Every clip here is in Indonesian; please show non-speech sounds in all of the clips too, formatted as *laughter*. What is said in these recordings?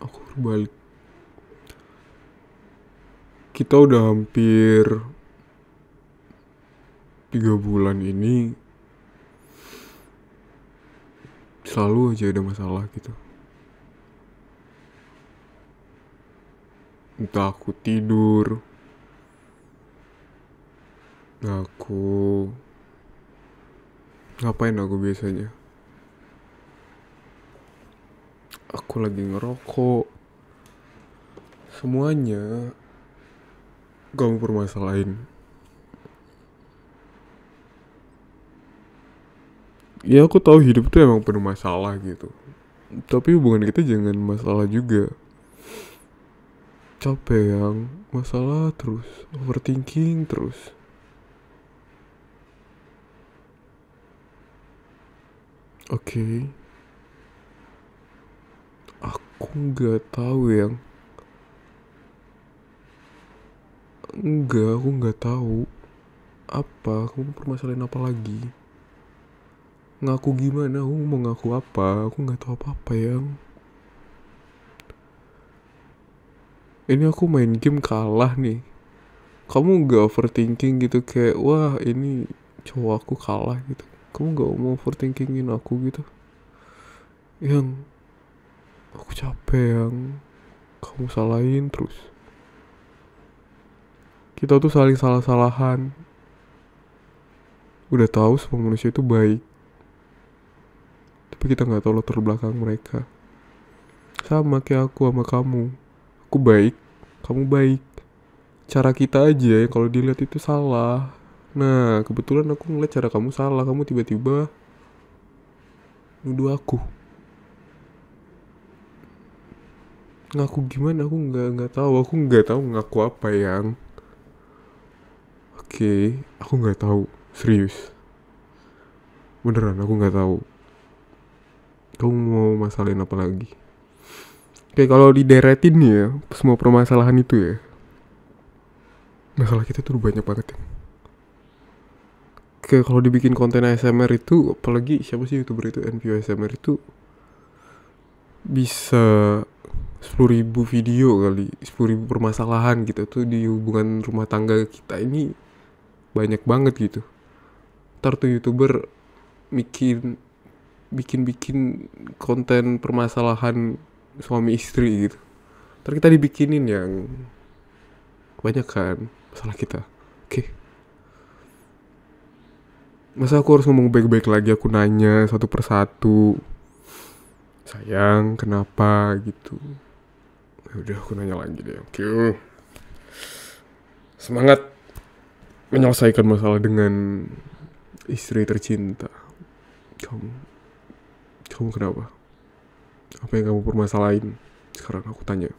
aku balik kita udah hampir tiga bulan ini selalu aja ada masalah gitu entah aku tidur aku ngapain aku biasanya aku lagi ngerokok semuanya kamu permasalahin ya aku tahu hidup tuh emang penuh masalah gitu tapi hubungan kita jangan masalah juga capek yang masalah terus overthinking terus oke okay aku nggak tahu yang nggak aku nggak tahu apa aku permasalahan apa lagi ngaku gimana aku mau ngaku apa aku nggak tahu apa apa yang ini aku main game kalah nih kamu nggak overthinking gitu kayak wah ini cowok aku kalah gitu kamu nggak mau overthinkingin aku gitu yang aku capek yang kamu salahin terus kita tuh saling salah-salahan udah tahu semua manusia itu baik tapi kita nggak tahu latar belakang mereka sama kayak aku sama kamu aku baik kamu baik cara kita aja yang kalau dilihat itu salah nah kebetulan aku ngeliat cara kamu salah kamu tiba-tiba nuduh aku ngaku gimana aku nggak nggak tahu aku nggak tahu ngaku apa yang oke okay, aku nggak tahu serius beneran aku nggak tahu kamu mau masalahin apa lagi Oke kalau dideretin ya semua permasalahan itu ya masalah kita tuh banyak banget ya. Oke kalau dibikin konten ASMR itu apalagi siapa sih youtuber itu NPO ASMR itu bisa sepuluh ribu video kali sepuluh ribu permasalahan gitu tuh di hubungan rumah tangga kita ini banyak banget gitu ntar tuh youtuber bikin bikin bikin konten permasalahan suami istri gitu ntar kita dibikinin yang banyak kan masalah kita oke okay. masa aku harus ngomong baik-baik lagi aku nanya satu persatu sayang kenapa gitu ya udah aku nanya lagi deh oke semangat menyelesaikan masalah dengan istri tercinta kamu kamu kenapa apa yang kamu permasalahin sekarang aku tanya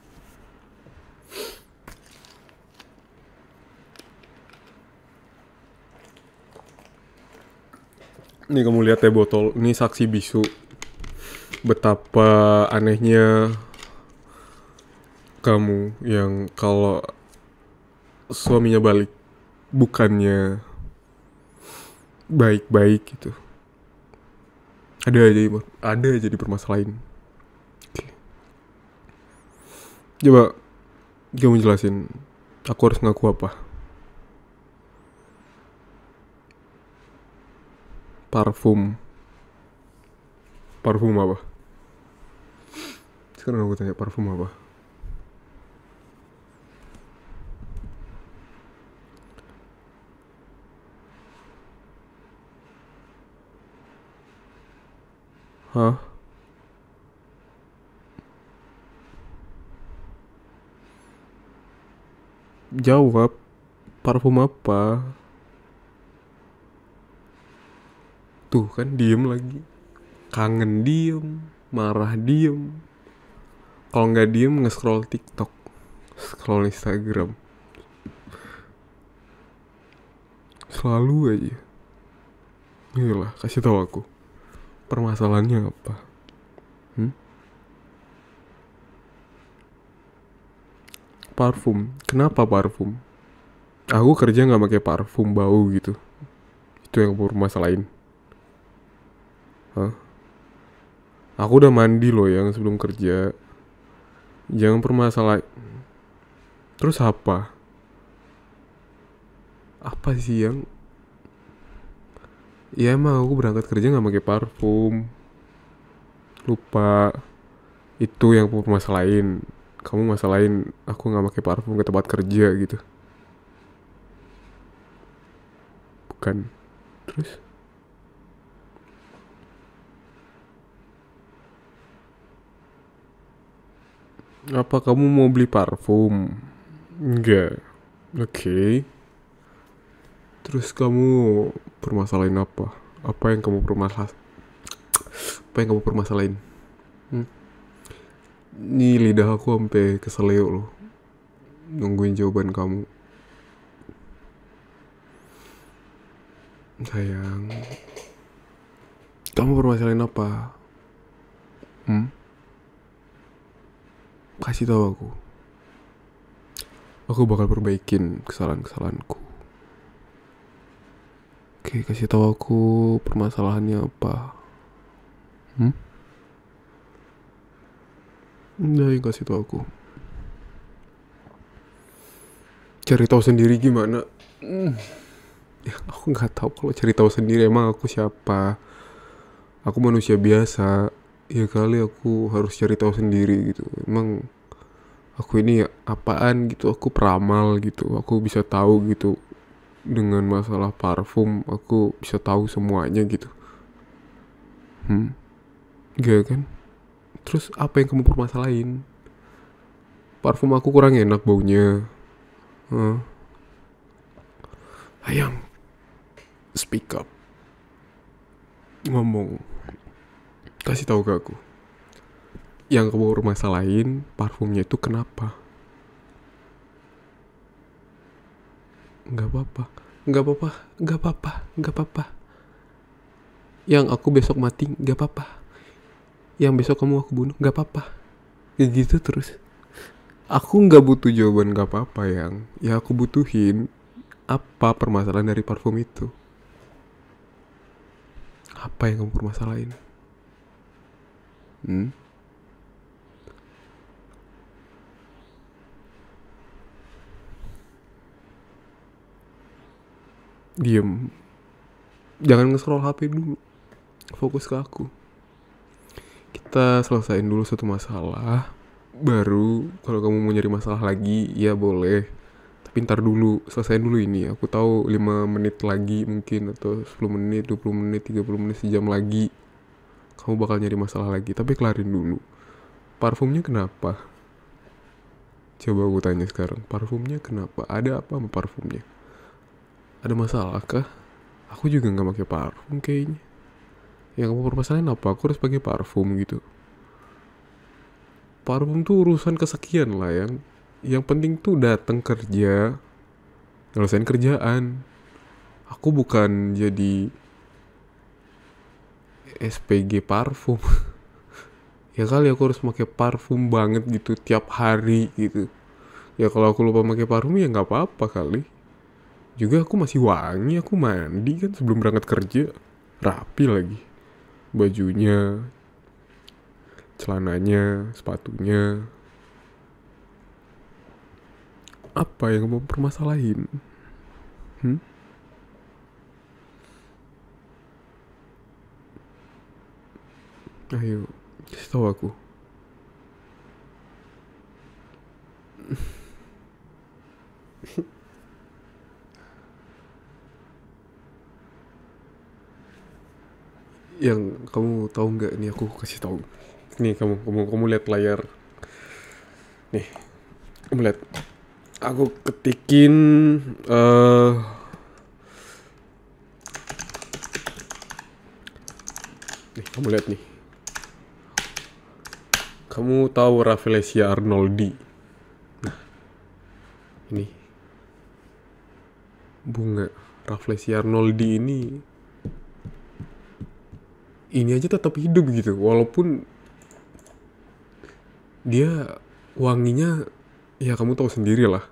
ini kamu lihat ya botol ini saksi bisu betapa anehnya kamu yang kalau suaminya balik bukannya baik-baik gitu ada aja ada aja di permasalahan. Oke. coba kamu jelasin aku harus ngaku apa parfum parfum apa sekarang aku tanya parfum apa? Hah? Jawab parfum apa? Tuh kan diem lagi. Kangen diem, marah diem, kalau nggak diem nge-scroll TikTok, scroll Instagram. Selalu aja. Iyalah, kasih tahu aku. Permasalahannya apa? Hmm? Parfum. Kenapa parfum? Aku kerja nggak pakai parfum bau gitu. Itu yang permasalahan. Hah? Aku udah mandi loh yang sebelum kerja jangan permasalah, terus apa apa sih yang ya emang aku berangkat kerja nggak pakai parfum lupa itu yang aku masalahin kamu masalahin aku nggak pakai parfum ke tempat kerja gitu bukan terus Apa kamu mau beli parfum? Enggak. Oke. Okay. Terus kamu permasalahin apa? Apa yang kamu permasalah? Apa yang kamu permasalahin? Hmm? Ini lidah aku sampai keseleo loh. Nungguin jawaban kamu. Sayang. Kamu permasalahin apa? Hmm? kasih tahu aku aku bakal perbaikin kesalahan-kesalahanku oke kasih tahu aku permasalahannya apa hmm Nah, kasih tahu aku. Cari tahu sendiri gimana? Hmm. Ya, aku nggak tahu kalau cari tahu sendiri emang aku siapa. Aku manusia biasa ya kali aku harus cari tahu sendiri gitu emang aku ini ya apaan gitu aku peramal gitu aku bisa tahu gitu dengan masalah parfum aku bisa tahu semuanya gitu hmm gak iya kan terus apa yang kamu permasalahin parfum aku kurang enak baunya huh? ayam speak up ngomong kasih tahu ke aku yang kamu masalahin parfumnya itu kenapa nggak apa-apa nggak apa-apa nggak apa-apa nggak apa-apa yang aku besok mati nggak apa-apa yang besok kamu aku bunuh nggak apa-apa ya gitu terus aku nggak butuh jawaban nggak apa-apa yang ya aku butuhin apa permasalahan dari parfum itu apa yang kamu permasalahin Mm. Diem. Jangan nge-scroll HP dulu. Fokus ke aku. Kita selesaikan dulu satu masalah. Baru kalau kamu mau nyari masalah lagi, ya boleh. Tapi ntar dulu, selesaiin dulu ini. Aku tahu 5 menit lagi mungkin atau 10 menit, 20 menit, 30 menit, sejam lagi kamu bakal nyari masalah lagi tapi kelarin dulu parfumnya kenapa coba aku tanya sekarang parfumnya kenapa ada apa sama parfumnya ada masalah kah aku juga nggak pakai parfum kayaknya yang kamu permasalahin apa aku harus pakai parfum gitu parfum tuh urusan kesekian lah yang yang penting tuh datang kerja ngelesain kerjaan aku bukan jadi SPG parfum *laughs* ya kali aku harus pakai parfum banget gitu tiap hari gitu ya kalau aku lupa pakai parfum ya nggak apa-apa kali juga aku masih wangi aku mandi kan sebelum berangkat kerja rapi lagi bajunya celananya sepatunya apa yang mau permasalahin hmm? Ayo, kasih tahu aku. yang kamu tahu nggak ini aku kasih tahu nih kamu kamu kamu lihat layar nih kamu lihat aku ketikin uh, nih kamu lihat nih kamu tahu Rafflesia arnoldi? Nah, ini bunga Rafflesia arnoldi ini ini aja tetap hidup gitu walaupun dia wanginya ya kamu tahu sendiri lah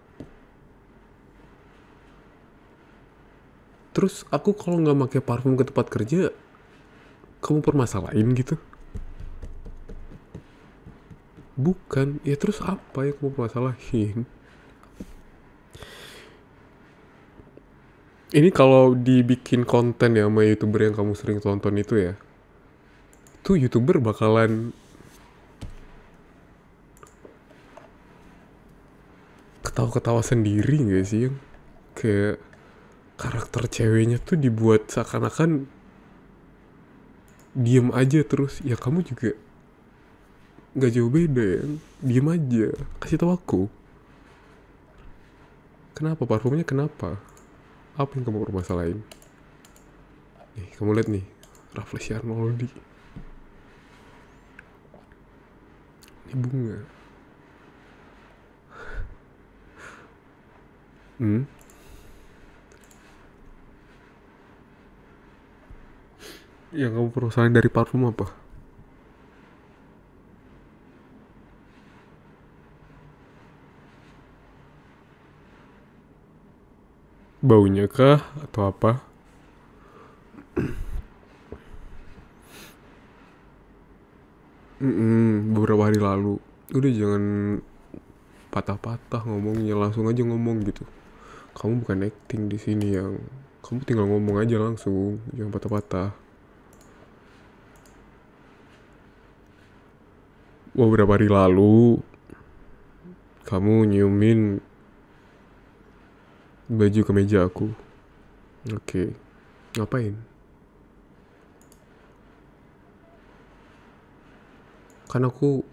terus aku kalau nggak pakai parfum ke tempat kerja kamu permasalahin gitu bukan ya terus apa yang mau masalahin ini kalau dibikin konten ya sama youtuber yang kamu sering tonton itu ya tuh youtuber bakalan ketawa-ketawa sendiri gak sih yang kayak karakter ceweknya tuh dibuat seakan-akan diem aja terus ya kamu juga nggak jauh beda ya diem aja kasih tahu aku kenapa parfumnya kenapa apa yang kamu permasalahin nih kamu lihat nih Raffles Arnoldi ini bunga hmm yang kamu permasalahin dari parfum apa baunya kah atau apa Mm-mm, beberapa hari lalu udah jangan patah-patah ngomongnya langsung aja ngomong gitu kamu bukan acting di sini yang kamu tinggal ngomong aja langsung jangan patah-patah beberapa hari lalu kamu nyiumin baju kemeja aku. Oke. Okay. Ngapain? Kan aku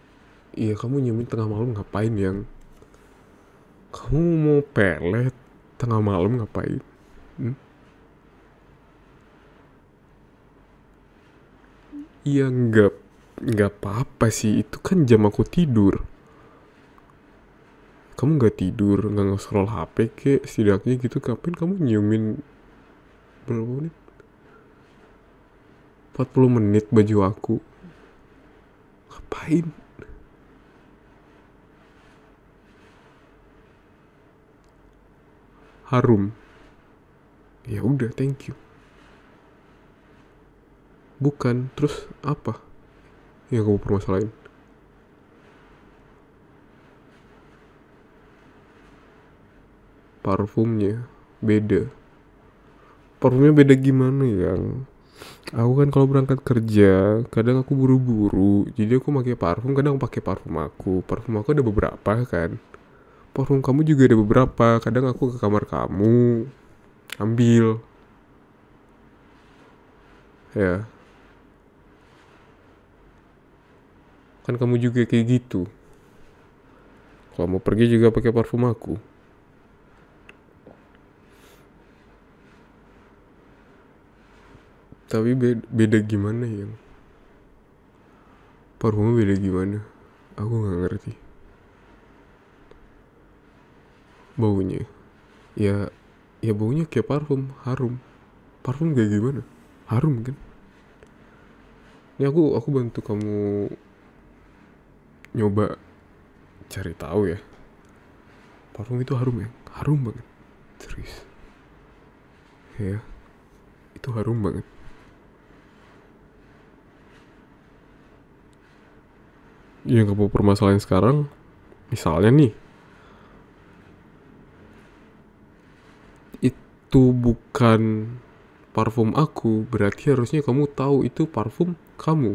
Iya kamu nyiumin tengah malam ngapain yang Kamu mau pelet Tengah malam ngapain hmm? Iya nggak nggak apa-apa sih itu kan jam aku tidur kamu nggak tidur nggak nge-scroll HP ke setidaknya gitu kapan kamu nyiumin berapa menit 40 menit baju aku ngapain harum ya udah thank you bukan terus apa yang kamu permasalahin parfumnya beda parfumnya beda gimana yang aku kan kalau berangkat kerja kadang aku buru-buru jadi aku pakai parfum kadang pakai parfum aku parfum aku ada beberapa kan parfum kamu juga ada beberapa kadang aku ke kamar kamu ambil ya kan kamu juga kayak gitu kalau mau pergi juga pakai parfum aku tapi beda, beda gimana ya parfumnya beda gimana aku nggak ngerti baunya ya ya baunya kayak parfum harum parfum kayak gimana harum kan ini aku aku bantu kamu nyoba cari tahu ya parfum itu harum ya harum banget serius ya itu harum banget yang kamu permasalahin sekarang misalnya nih itu bukan parfum aku berarti harusnya kamu tahu itu parfum kamu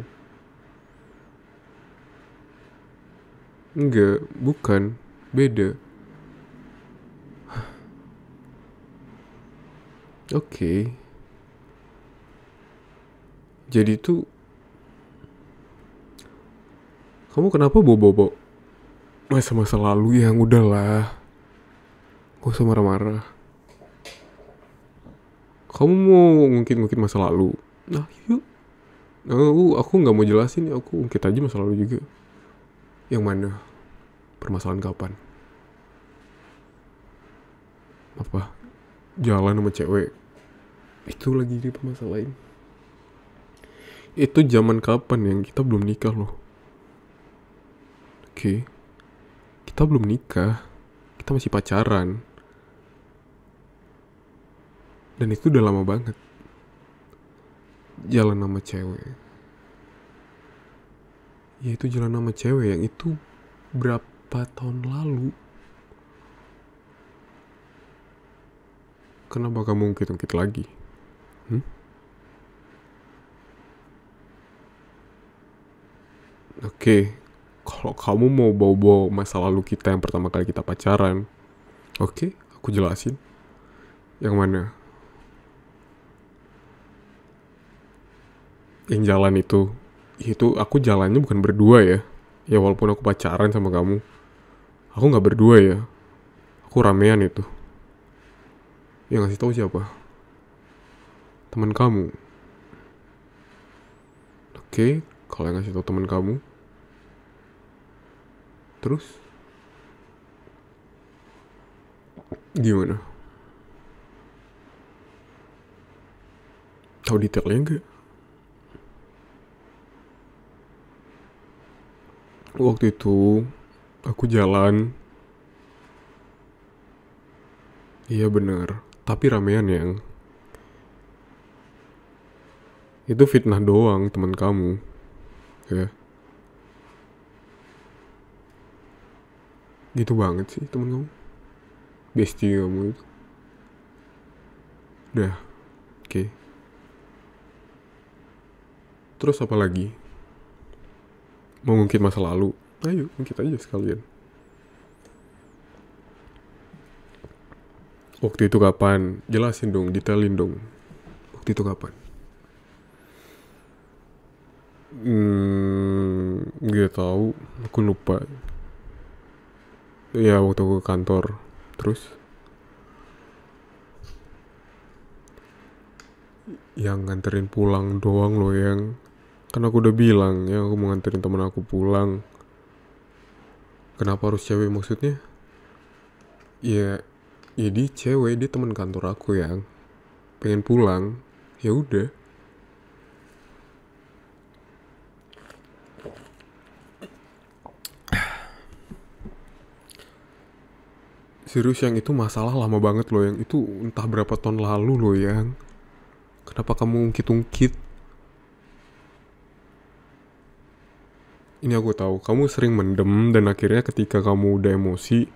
enggak bukan beda oke okay. jadi itu kamu kenapa bobo-bobo? Masa-masa lalu yang udahlah. Gak usah marah-marah. Kamu mau ngungkit-ngungkit masa lalu? Nah, yuk. Nah, aku, aku gak mau jelasin ya. Aku ngungkit aja masa lalu juga. Yang mana? Permasalahan kapan? Apa? Jalan sama cewek. Itu lagi di permasalahan. Itu zaman kapan yang kita belum nikah loh okay, kita belum nikah, kita masih pacaran. Dan itu udah lama banget. Jalan nama cewek. Ya itu jalan nama cewek yang itu berapa tahun lalu. Kenapa kamu ungkit-ungkit lagi? Hmm? Oke, okay, kalau kamu mau bawa-bawa masa lalu kita yang pertama kali kita pacaran, oke, okay, aku jelasin. Yang mana? Yang jalan itu, itu aku jalannya bukan berdua ya. Ya walaupun aku pacaran sama kamu, aku nggak berdua ya. Aku ramean itu. Yang ngasih tahu siapa? Teman kamu. Oke, okay, kalau yang ngasih tahu teman kamu, terus gimana tahu detailnya enggak waktu itu aku jalan iya bener tapi ramean yang itu fitnah doang teman kamu ya gitu banget sih temen kamu bestie kamu itu udah oke okay. terus apa lagi mau ngungkit masa lalu ayo ngungkit aja sekalian waktu itu kapan jelasin dong detailin dong waktu itu kapan hmm, gak tau, aku lupa Iya waktu ke kantor terus yang nganterin pulang doang loh yang kan aku udah bilang ya aku mau nganterin temen aku pulang kenapa harus cewek maksudnya ya jadi ya cewek dia temen kantor aku yang pengen pulang ya udah Serius yang itu masalah lama banget loh yang itu entah berapa tahun lalu loh yang. Kenapa kamu ungkit-ungkit? Ini aku tahu, kamu sering mendem dan akhirnya ketika kamu udah emosi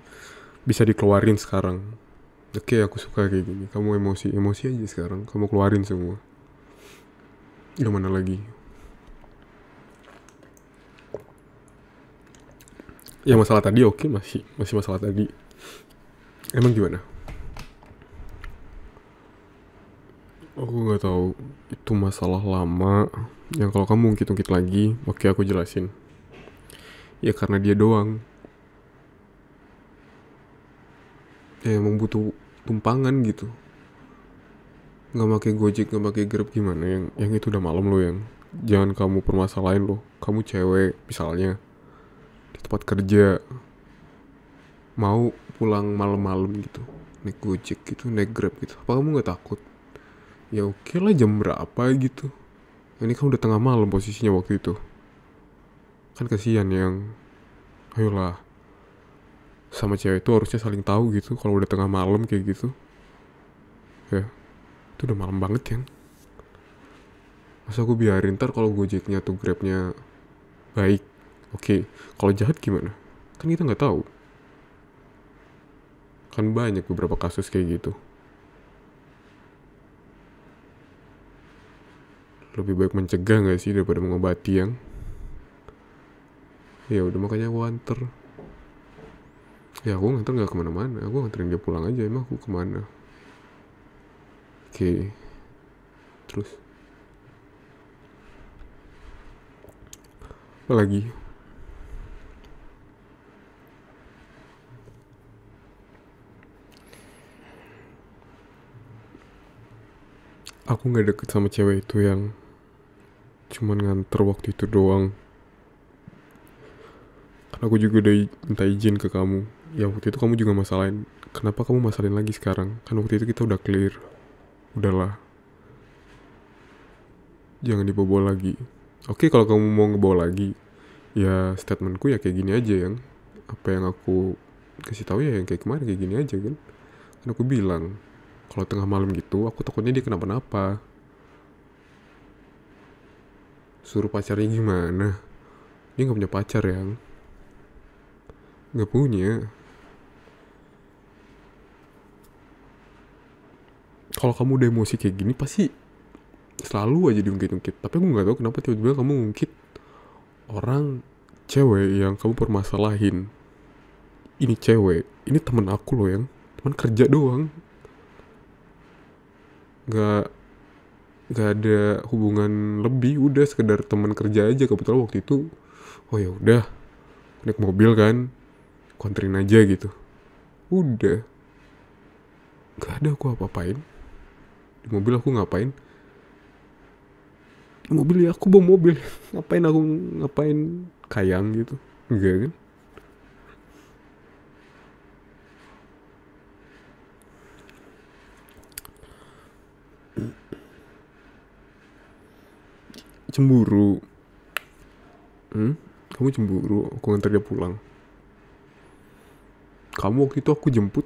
bisa dikeluarin sekarang. Oke, aku suka kayak gini. Kamu emosi, emosi aja sekarang. Kamu keluarin semua. Gimana lagi? Ya masalah tadi oke okay, masih masih masalah tadi. Emang gimana? Aku nggak tahu itu masalah lama yang kalau kamu ungkit-ungkit lagi, oke aku jelasin. Ya karena dia doang. Ya emang butuh tumpangan gitu. Nggak pakai gojek, nggak pakai grab gimana? Yang yang itu udah malam loh yang jangan kamu permasalahin loh kamu cewek misalnya di tempat kerja mau pulang malam-malam gitu naik gojek gitu naik grab gitu apa kamu nggak takut ya oke okay lah jam berapa gitu ini kan udah tengah malam posisinya waktu itu kan kasihan yang ayolah sama cewek itu harusnya saling tahu gitu kalau udah tengah malam kayak gitu ya itu udah malam banget ya masa aku biarin ntar kalau gojeknya tuh grabnya baik oke okay. kalau jahat gimana kan kita nggak tahu Kan banyak beberapa kasus kayak gitu. Lebih baik mencegah gak sih daripada mengobati yang... Ya udah makanya aku anter. Ya aku nganter gak kemana-mana. Aku nganterin dia pulang aja. Emang aku kemana? Oke. Okay. Terus. Apa lagi? aku nggak deket sama cewek itu yang cuman nganter waktu itu doang karena aku juga udah minta izin ke kamu ya waktu itu kamu juga masalahin kenapa kamu masalahin lagi sekarang kan waktu itu kita udah clear udahlah jangan dibawa lagi oke kalau kamu mau ngebawa lagi ya statementku ya kayak gini aja yang apa yang aku kasih tahu ya yang kayak kemarin kayak gini aja kan kan aku bilang kalau tengah malam gitu aku takutnya dia kenapa-napa suruh pacarnya gimana dia nggak punya pacar yang nggak punya kalau kamu udah emosi kayak gini pasti selalu aja diungkit-ungkit tapi aku nggak tahu kenapa tiba-tiba kamu ngungkit orang cewek yang kamu permasalahin ini cewek ini temen aku loh yang teman kerja doang nggak nggak ada hubungan lebih udah sekedar teman kerja aja kebetulan waktu itu oh ya udah naik mobil kan kontrin aja gitu udah nggak ada aku apa-apain di mobil aku ngapain di mobil ya aku bawa mobil *laughs* ngapain aku ngapain kayang gitu enggak kan cemburu hmm? kamu cemburu aku nganter dia pulang kamu waktu itu aku jemput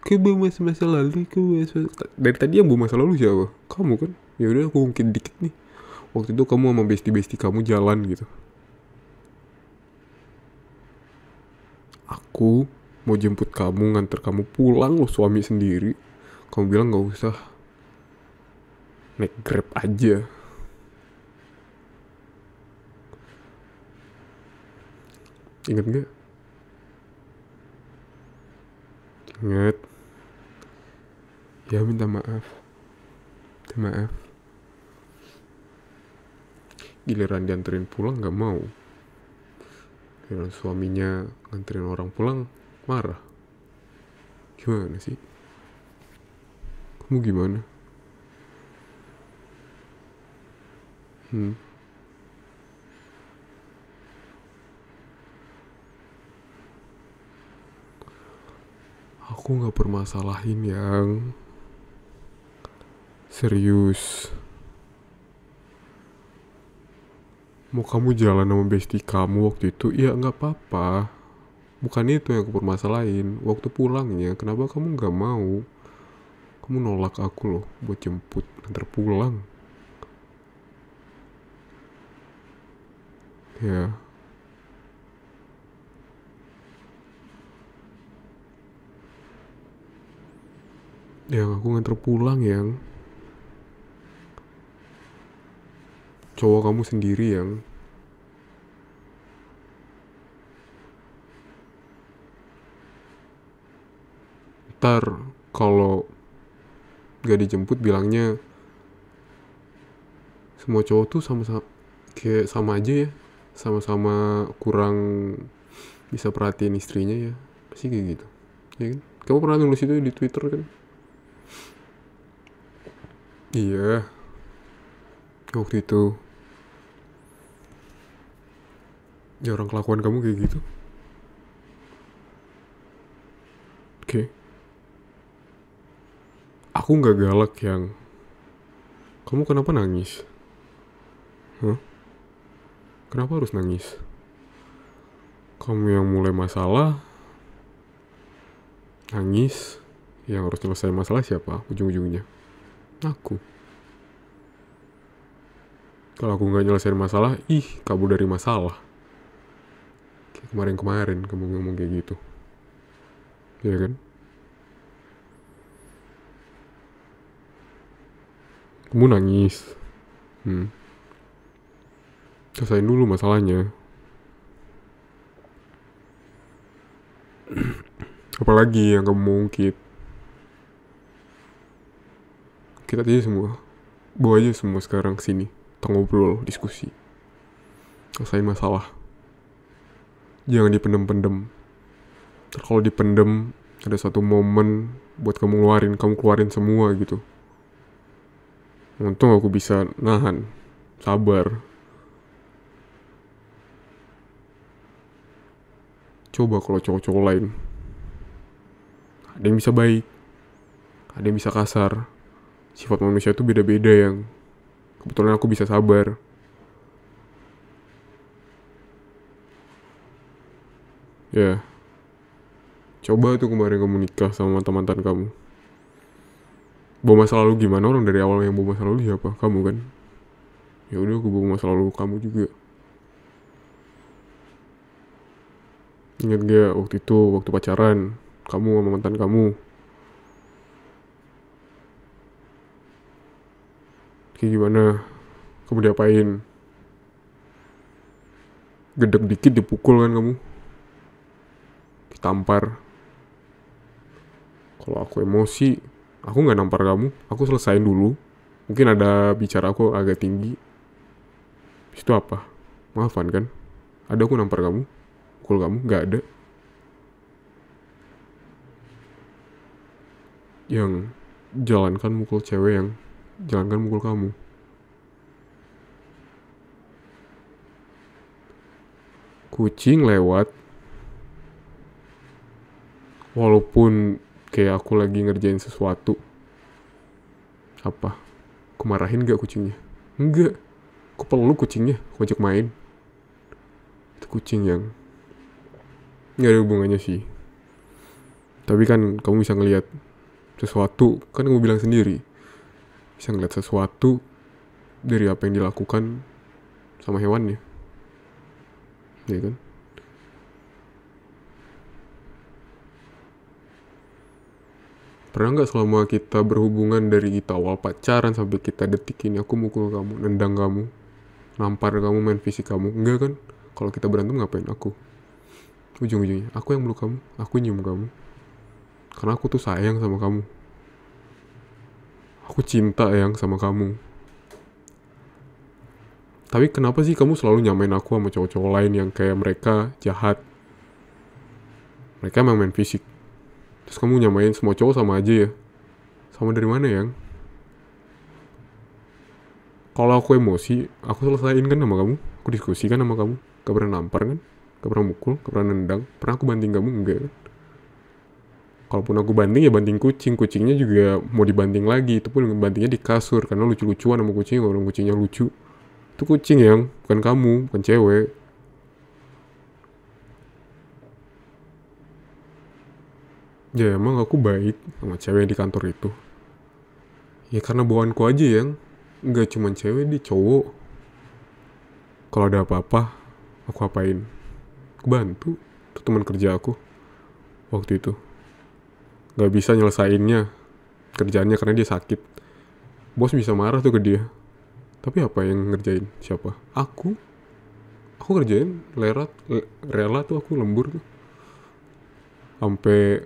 ke masa masa lalu ke masa... dari tadi yang bu masa lalu siapa kamu kan ya udah aku mungkin dikit nih waktu itu kamu sama besti besti kamu jalan gitu aku mau jemput kamu nganter kamu pulang lo suami sendiri kamu bilang nggak usah naik grab aja inget gak? inget ya minta maaf minta maaf giliran dianterin pulang gak mau giliran suaminya nganterin orang pulang marah gimana sih kamu gimana Hmm. Aku gak permasalahin yang serius. Mau kamu jalan sama bestie kamu waktu itu, ya gak apa-apa. Bukan itu yang aku permasalahin. Waktu pulangnya, kenapa kamu gak mau? Kamu nolak aku loh buat jemput, ntar pulang. ya yang aku nganter pulang yang cowok kamu sendiri yang ntar kalau gak dijemput bilangnya semua cowok tuh sama-sama kayak sama aja ya sama-sama kurang bisa perhatiin istrinya ya pasti kayak gitu ya kan kamu pernah nulis itu di twitter kan iya waktu itu ya orang kelakuan kamu kayak gitu oke aku nggak galak yang kamu kenapa nangis huh? Kenapa harus nangis? Kamu yang mulai masalah, nangis, yang harus selesai masalah siapa ujung-ujungnya? Aku. Kalau aku nggak nyelesain masalah, ih kabur dari masalah. kemarin-kemarin kamu ngomong kayak gitu. Iya kan? Kamu nangis. Hmm. Selesai dulu masalahnya. Apalagi yang kamu mau Kita aja semua. Bawa aja semua sekarang sini. Kita ngobrol, diskusi. Selesaiin masalah. Jangan dipendem-pendem. kalau dipendem, ada satu momen buat kamu ngeluarin, kamu keluarin semua gitu. Untung aku bisa nahan, sabar, Coba kalau cowok-cowok lain. Ada yang bisa baik, ada yang bisa kasar. Sifat manusia itu beda-beda yang kebetulan aku bisa sabar. Ya. Coba tuh kemarin kamu nikah sama mantan-mantan kamu. Bawa masa lalu gimana orang dari awal yang bawa masa lalu siapa? Kamu kan. Ya udah aku bawa masa lalu kamu juga. Ingat gak waktu itu, waktu pacaran, kamu sama mantan kamu? Kayak gimana? Kamu diapain? Gedek dikit dipukul kan kamu? Ditampar. Kalau aku emosi, aku nggak nampar kamu. Aku selesain dulu. Mungkin ada bicara aku agak tinggi. itu apa? Maafan kan? Ada aku nampar kamu? mukul kamu nggak ada yang jalankan mukul cewek yang jalankan mukul kamu kucing lewat walaupun kayak aku lagi ngerjain sesuatu apa aku marahin gak kucingnya enggak aku perlu kucingnya aku ajak main itu kucing yang nggak ada hubungannya sih tapi kan kamu bisa ngelihat sesuatu kan kamu bilang sendiri bisa ngelihat sesuatu dari apa yang dilakukan sama hewannya ya kan pernah nggak selama kita berhubungan dari kita awal pacaran sampai kita detik ini aku mukul kamu nendang kamu nampar kamu main fisik kamu enggak kan kalau kita berantem ngapain aku ujung-ujungnya aku yang meluk kamu aku nyium kamu karena aku tuh sayang sama kamu aku cinta yang sama kamu tapi kenapa sih kamu selalu nyamain aku sama cowok-cowok lain yang kayak mereka jahat mereka emang main fisik terus kamu nyamain semua cowok sama aja ya sama dari mana yang kalau aku emosi aku selesaiin kan sama kamu aku diskusikan sama kamu gak pernah nampar kan Gak pernah mukul, gak pernah nendang. Pernah aku banting kamu? Enggak kan? Kalaupun aku banting ya banting kucing. Kucingnya juga mau dibanting lagi. Itu pun bantingnya di kasur. Karena lucu-lucuan sama kucing. Orang kucingnya lucu. Itu kucing yang bukan kamu, bukan cewek. Ya emang aku baik sama cewek di kantor itu. Ya karena bawaanku aja yang nggak cuma cewek di cowok. Kalau ada apa-apa, aku apain bantu tuh teman kerja aku waktu itu nggak bisa nyelesainnya kerjaannya karena dia sakit bos bisa marah tuh ke dia tapi apa yang ngerjain siapa aku aku kerjain lerat rela tuh aku lembur tuh sampai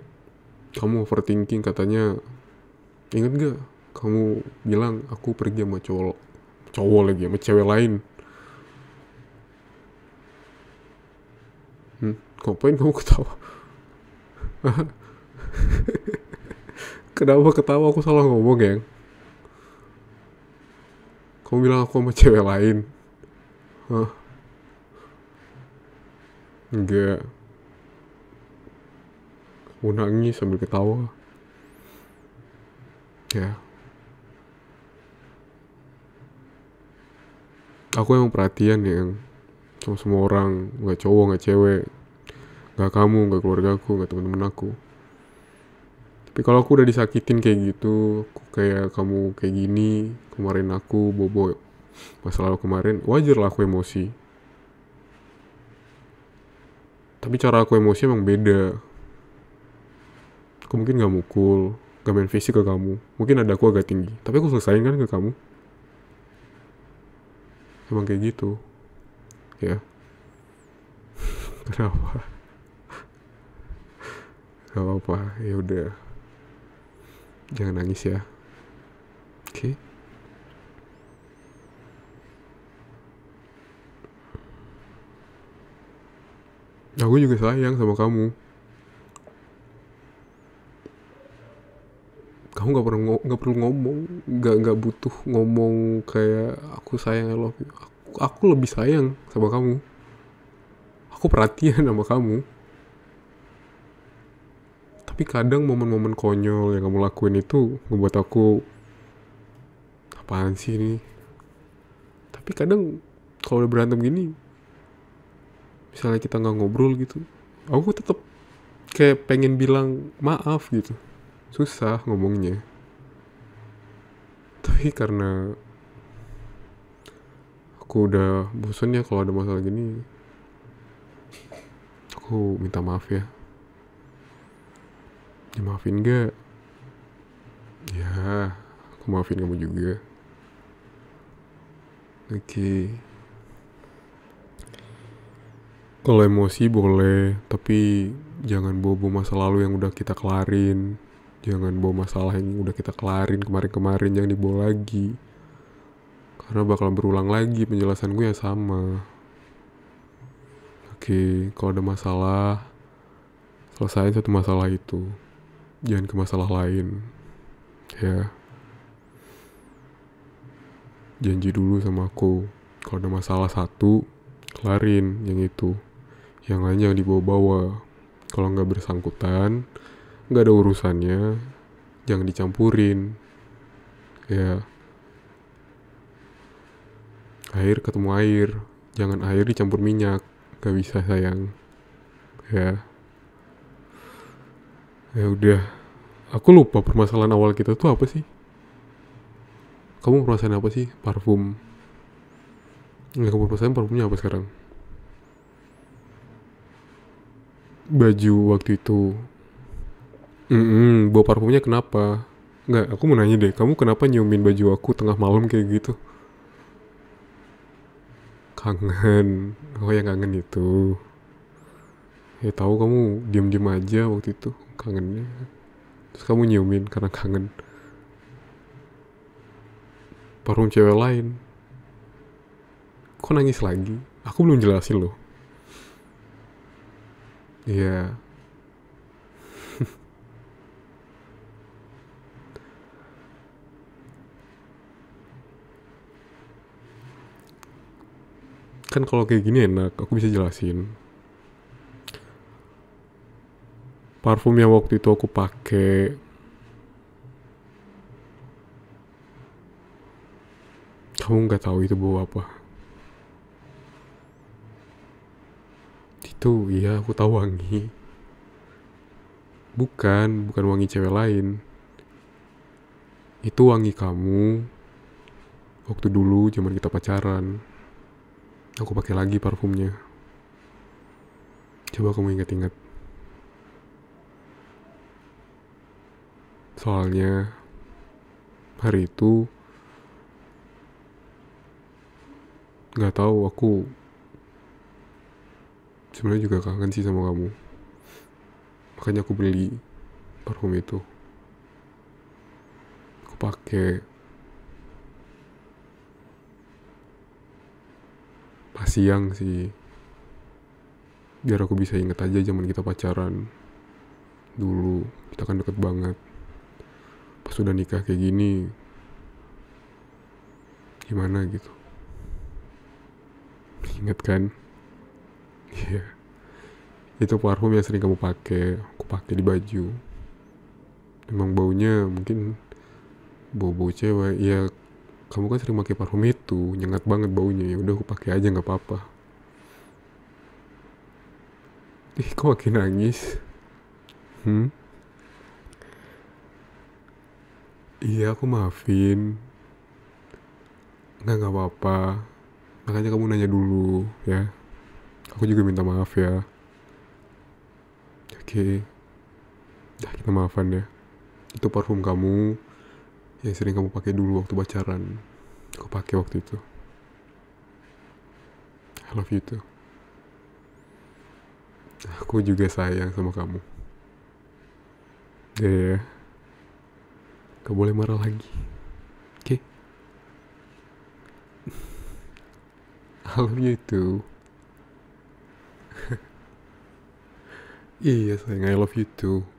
kamu overthinking katanya inget gak kamu bilang aku pergi sama cowok cowok lagi sama cewek lain Hmm. ngapain kamu ketawa *laughs* kenapa ketawa aku salah ngomong ya kamu bilang aku sama cewek lain Hah? enggak aku nangis sambil ketawa ya aku yang perhatian yang sama semua orang nggak cowok nggak cewek nggak kamu nggak keluarga aku nggak teman-teman aku tapi kalau aku udah disakitin kayak gitu aku kayak kamu kayak gini kemarin aku bobo masa lalu kemarin wajar lah aku emosi tapi cara aku emosi emang beda aku mungkin nggak mukul gak main fisik ke kamu mungkin ada aku agak tinggi tapi aku selesain kan ke kamu emang kayak gitu ya kenapa gak apa-apa ya udah jangan nangis ya oke okay? aku juga sayang sama kamu kamu nggak perlu nggak perlu ngomong nggak nggak butuh ngomong kayak aku sayang lo love aku lebih sayang sama kamu aku perhatian sama kamu tapi kadang momen-momen konyol yang kamu lakuin itu membuat aku apaan sih ini tapi kadang kalau udah berantem gini misalnya kita nggak ngobrol gitu aku tetap kayak pengen bilang maaf gitu susah ngomongnya tapi karena aku udah bosan ya kalau ada masalah gini aku minta maaf ya ya maafin gak ya aku maafin kamu juga oke okay. kalau emosi boleh tapi jangan bawa-bawa masa lalu yang udah kita kelarin jangan bawa masalah yang udah kita kelarin kemarin-kemarin yang dibawa lagi karena bakal berulang lagi penjelasan gue ya sama oke kalau ada masalah selesai satu masalah itu jangan ke masalah lain ya janji dulu sama aku kalau ada masalah satu kelarin yang itu yang lain jangan dibawa-bawa kalau nggak bersangkutan nggak ada urusannya jangan dicampurin ya air ketemu air jangan air dicampur minyak gak bisa sayang ya ya udah aku lupa permasalahan awal kita tuh apa sih kamu permasalahan apa sih parfum nggak kamu permasalahan parfumnya apa sekarang baju waktu itu mm -mm, bawa parfumnya kenapa nggak aku mau nanya deh kamu kenapa nyiumin baju aku tengah malam kayak gitu kangen oh yang kangen itu ya tahu kamu diem diem aja waktu itu kangennya terus kamu nyiumin karena kangen parfum cewek lain kok nangis lagi aku belum jelasin loh yeah. kan kalau kayak gini enak aku bisa jelasin parfum yang waktu itu aku pakai kamu nggak tahu itu bau apa itu iya aku tahu wangi bukan bukan wangi cewek lain itu wangi kamu waktu dulu zaman kita pacaran Aku pakai lagi parfumnya. Coba kamu ingat-ingat. Soalnya hari itu nggak tahu aku sebenarnya juga kangen sih sama kamu. Makanya aku beli parfum itu. Aku pakai pas siang sih biar aku bisa inget aja zaman kita pacaran dulu kita kan deket banget pas udah nikah kayak gini gimana gitu inget kan iya yeah. itu parfum yang sering kamu pakai aku pakai di baju emang baunya mungkin bau bau cewek ya kamu kan sering pakai parfum itu nyengat banget baunya ya udah aku pakai aja nggak apa-apa ih kok makin nangis hmm iya aku maafin nggak nggak apa-apa makanya kamu nanya dulu ya aku juga minta maaf ya oke okay. dah kita maafan ya itu parfum kamu yang sering kamu pakai dulu waktu pacaran aku pakai waktu itu I love you too aku juga sayang sama kamu ya yeah. gak boleh marah lagi oke okay. *laughs* I love you too *laughs* iya sayang I love you too